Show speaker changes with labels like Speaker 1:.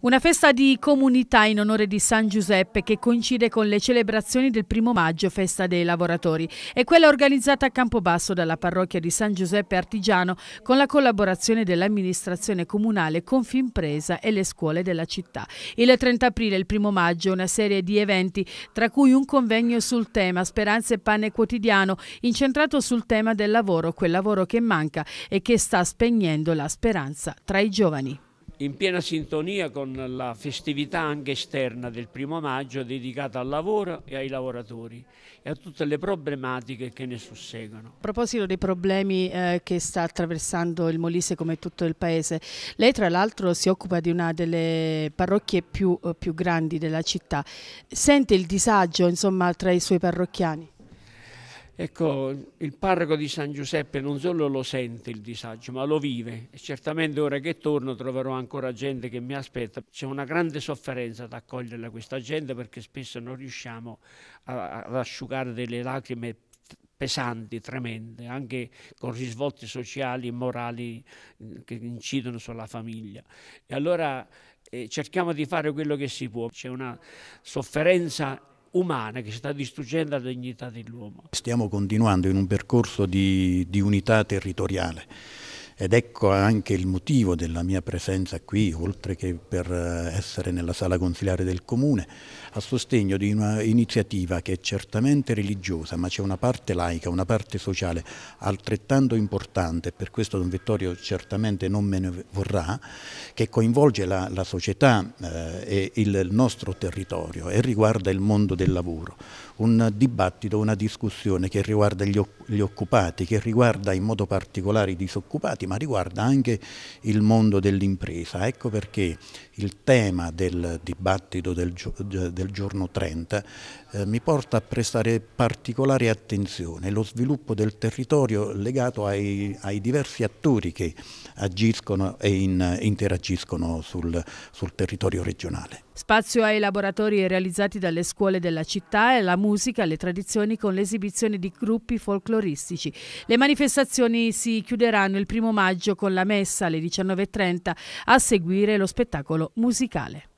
Speaker 1: Una festa di comunità in onore di San Giuseppe che coincide con le celebrazioni del primo maggio, festa dei lavoratori, e quella organizzata a Campobasso dalla parrocchia di San Giuseppe Artigiano con la collaborazione dell'amministrazione comunale, Confimpresa e le scuole della città. Il 30 aprile e il primo maggio una serie di eventi, tra cui un convegno sul tema Speranze e Pane Quotidiano, incentrato sul tema del lavoro, quel lavoro che manca e che sta spegnendo la speranza tra i giovani
Speaker 2: in piena sintonia con la festività anche esterna del primo maggio dedicata al lavoro e ai lavoratori e a tutte le problematiche che ne susseguono. A
Speaker 1: proposito dei problemi eh, che sta attraversando il Molise come tutto il paese, lei tra l'altro si occupa di una delle parrocchie più, eh, più grandi della città, sente il disagio insomma, tra i suoi parrocchiani?
Speaker 2: Ecco, il parroco di San Giuseppe non solo lo sente il disagio, ma lo vive e certamente ora che torno troverò ancora gente che mi aspetta. C'è una grande sofferenza ad accoglierla questa gente perché spesso non riusciamo a, ad asciugare delle lacrime pesanti, tremende, anche con risvolti sociali e morali mm, che incidono sulla famiglia. E allora eh, cerchiamo di fare quello che si può. C'è una sofferenza umana che sta distruggendo la dignità dell'uomo.
Speaker 3: Stiamo continuando in un percorso di, di unità territoriale. Ed ecco anche il motivo della mia presenza qui, oltre che per eh, essere nella sala consiliare del Comune, a sostegno di un'iniziativa che è certamente religiosa, ma c'è una parte laica, una parte sociale altrettanto importante, per questo Don Vittorio certamente non me ne vorrà, che coinvolge la, la società eh, e il nostro territorio e riguarda il mondo del lavoro. Un dibattito, una discussione che riguarda gli, gli occupati, che riguarda in modo particolare i disoccupati, ma riguarda anche il mondo dell'impresa. Ecco perché il tema del dibattito del, del giorno 30 eh, mi porta a prestare particolare attenzione allo sviluppo del territorio legato ai, ai diversi attori che agiscono e in, interagiscono sul, sul territorio regionale.
Speaker 1: Spazio ai laboratori realizzati dalle scuole della città e alla musica, alle tradizioni con l'esibizione di gruppi folcloristici. Le manifestazioni si chiuderanno il primo maggio con la messa alle 19.30 a seguire lo spettacolo musicale.